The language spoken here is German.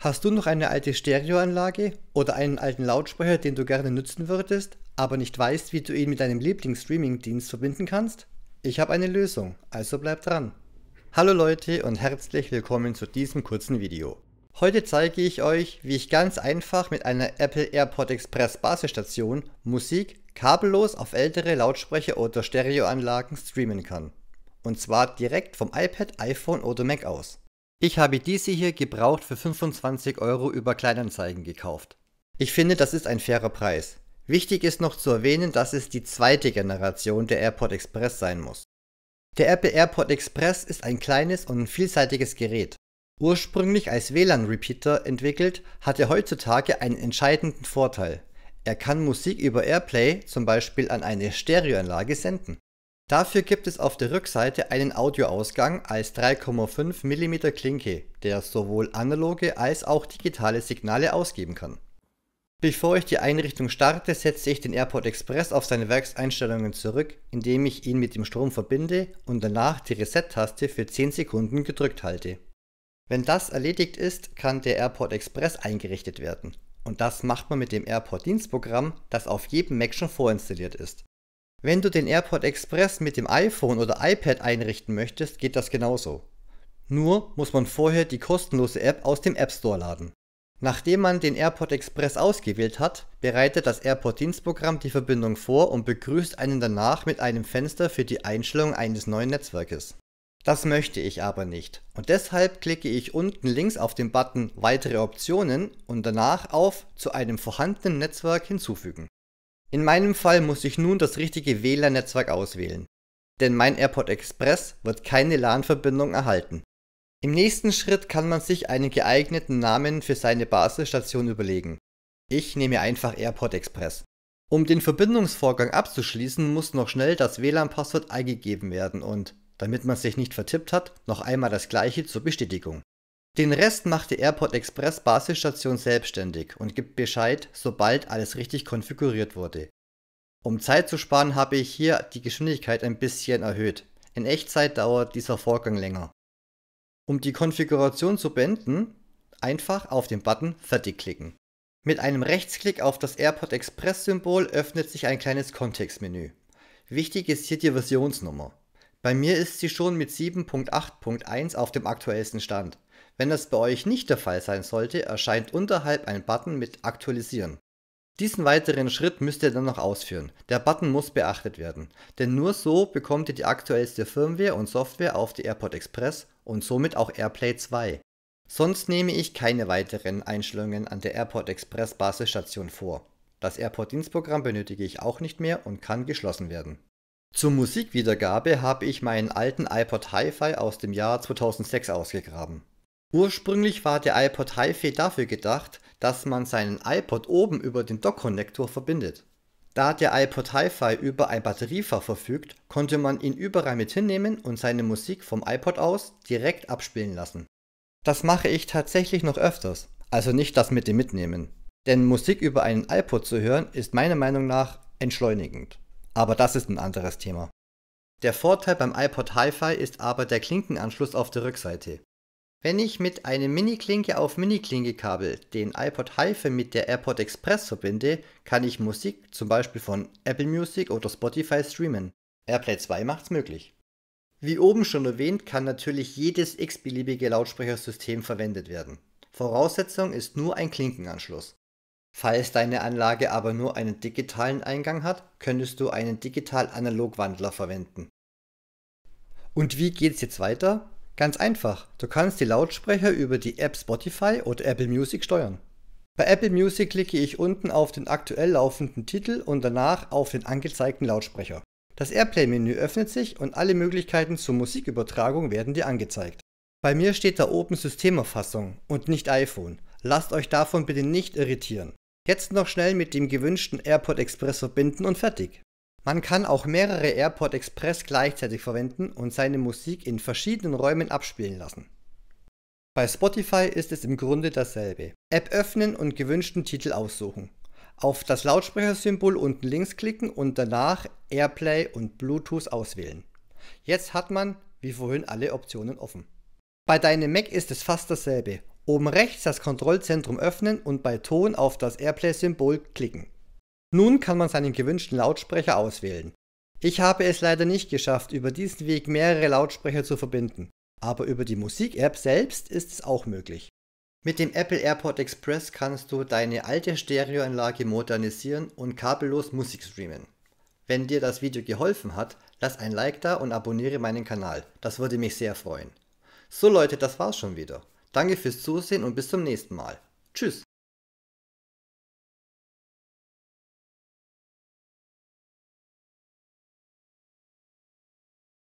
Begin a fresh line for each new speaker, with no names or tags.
Hast du noch eine alte Stereoanlage oder einen alten Lautsprecher, den du gerne nutzen würdest, aber nicht weißt, wie du ihn mit deinem lieblings dienst verbinden kannst? Ich habe eine Lösung, also bleib dran. Hallo Leute und herzlich willkommen zu diesem kurzen Video. Heute zeige ich euch, wie ich ganz einfach mit einer Apple AirPod Express Basisstation Musik kabellos auf ältere Lautsprecher oder Stereoanlagen streamen kann. Und zwar direkt vom iPad, iPhone oder Mac aus. Ich habe diese hier gebraucht für 25 Euro über Kleinanzeigen gekauft. Ich finde, das ist ein fairer Preis. Wichtig ist noch zu erwähnen, dass es die zweite Generation der AirPod Express sein muss. Der Apple AirPod Express ist ein kleines und vielseitiges Gerät. Ursprünglich als WLAN-Repeater entwickelt, hat er heutzutage einen entscheidenden Vorteil. Er kann Musik über Airplay zum Beispiel an eine Stereoanlage senden. Dafür gibt es auf der Rückseite einen Audioausgang als 3,5 mm Klinke, der sowohl analoge als auch digitale Signale ausgeben kann. Bevor ich die Einrichtung starte, setze ich den AirPort Express auf seine Werkseinstellungen zurück, indem ich ihn mit dem Strom verbinde und danach die Reset-Taste für 10 Sekunden gedrückt halte. Wenn das erledigt ist, kann der AirPort Express eingerichtet werden. Und das macht man mit dem AirPort Dienstprogramm, das auf jedem Mac schon vorinstalliert ist. Wenn du den AirPod Express mit dem iPhone oder iPad einrichten möchtest, geht das genauso. Nur muss man vorher die kostenlose App aus dem App Store laden. Nachdem man den AirPod Express ausgewählt hat, bereitet das AirPod Dienstprogramm die Verbindung vor und begrüßt einen danach mit einem Fenster für die Einstellung eines neuen Netzwerkes. Das möchte ich aber nicht und deshalb klicke ich unten links auf den Button Weitere Optionen und danach auf Zu einem vorhandenen Netzwerk hinzufügen. In meinem Fall muss ich nun das richtige WLAN-Netzwerk auswählen, denn mein AirPod Express wird keine LAN-Verbindung erhalten. Im nächsten Schritt kann man sich einen geeigneten Namen für seine Basisstation überlegen. Ich nehme einfach AirPod Express. Um den Verbindungsvorgang abzuschließen, muss noch schnell das WLAN-Passwort eingegeben werden und, damit man sich nicht vertippt hat, noch einmal das gleiche zur Bestätigung. Den Rest macht die Airport Express Basisstation selbstständig und gibt Bescheid, sobald alles richtig konfiguriert wurde. Um Zeit zu sparen, habe ich hier die Geschwindigkeit ein bisschen erhöht. In Echtzeit dauert dieser Vorgang länger. Um die Konfiguration zu beenden, einfach auf den Button Fertig klicken. Mit einem Rechtsklick auf das Airport Express Symbol öffnet sich ein kleines Kontextmenü. Wichtig ist hier die Versionsnummer. Bei mir ist sie schon mit 7.8.1 auf dem aktuellsten Stand. Wenn das bei euch nicht der Fall sein sollte, erscheint unterhalb ein Button mit Aktualisieren. Diesen weiteren Schritt müsst ihr dann noch ausführen. Der Button muss beachtet werden, denn nur so bekommt ihr die aktuellste Firmware und Software auf die AirPod Express und somit auch AirPlay 2. Sonst nehme ich keine weiteren Einstellungen an der AirPod Express Basisstation vor. Das AirPod Dienstprogramm benötige ich auch nicht mehr und kann geschlossen werden. Zur Musikwiedergabe habe ich meinen alten iPod Hi-Fi aus dem Jahr 2006 ausgegraben. Ursprünglich war der iPod HiFi dafür gedacht, dass man seinen iPod oben über den Dock-Konnektor verbindet. Da der iPod HiFi über ein Batteriefach verfügt, konnte man ihn überall mit hinnehmen und seine Musik vom iPod aus direkt abspielen lassen. Das mache ich tatsächlich noch öfters, also nicht das mit dem Mitnehmen. Denn Musik über einen iPod zu hören ist meiner Meinung nach entschleunigend. Aber das ist ein anderes Thema. Der Vorteil beim iPod HiFi ist aber der Klinkenanschluss auf der Rückseite. Wenn ich mit einem Mini-Klinke auf Mini-Klinke-Kabel den iPod Hive mit der AirPod Express verbinde, kann ich Musik zum Beispiel von Apple Music oder Spotify streamen. AirPlay 2 macht's möglich. Wie oben schon erwähnt, kann natürlich jedes x-beliebige Lautsprechersystem verwendet werden. Voraussetzung ist nur ein Klinkenanschluss. Falls deine Anlage aber nur einen digitalen Eingang hat, könntest du einen Digital-Analog-Wandler verwenden. Und wie geht's jetzt weiter? Ganz einfach, du kannst die Lautsprecher über die App Spotify oder Apple Music steuern. Bei Apple Music klicke ich unten auf den aktuell laufenden Titel und danach auf den angezeigten Lautsprecher. Das Airplay-Menü öffnet sich und alle Möglichkeiten zur Musikübertragung werden dir angezeigt. Bei mir steht da oben Systemerfassung und nicht iPhone. Lasst euch davon bitte nicht irritieren. Jetzt noch schnell mit dem gewünschten AirPod Express verbinden und fertig. Man kann auch mehrere AirPod Express gleichzeitig verwenden und seine Musik in verschiedenen Räumen abspielen lassen. Bei Spotify ist es im Grunde dasselbe. App öffnen und gewünschten Titel aussuchen. Auf das Lautsprechersymbol unten links klicken und danach AirPlay und Bluetooth auswählen. Jetzt hat man, wie vorhin, alle Optionen offen. Bei deinem Mac ist es fast dasselbe. Oben rechts das Kontrollzentrum öffnen und bei Ton auf das AirPlay-Symbol klicken. Nun kann man seinen gewünschten Lautsprecher auswählen. Ich habe es leider nicht geschafft, über diesen Weg mehrere Lautsprecher zu verbinden, aber über die Musik-App selbst ist es auch möglich. Mit dem Apple AirPod Express kannst du deine alte Stereoanlage modernisieren und kabellos Musik streamen. Wenn dir das Video geholfen hat, lass ein Like da und abonniere meinen Kanal. Das würde mich sehr freuen. So Leute, das war's schon wieder. Danke fürs Zusehen und bis zum nächsten Mal. Tschüss.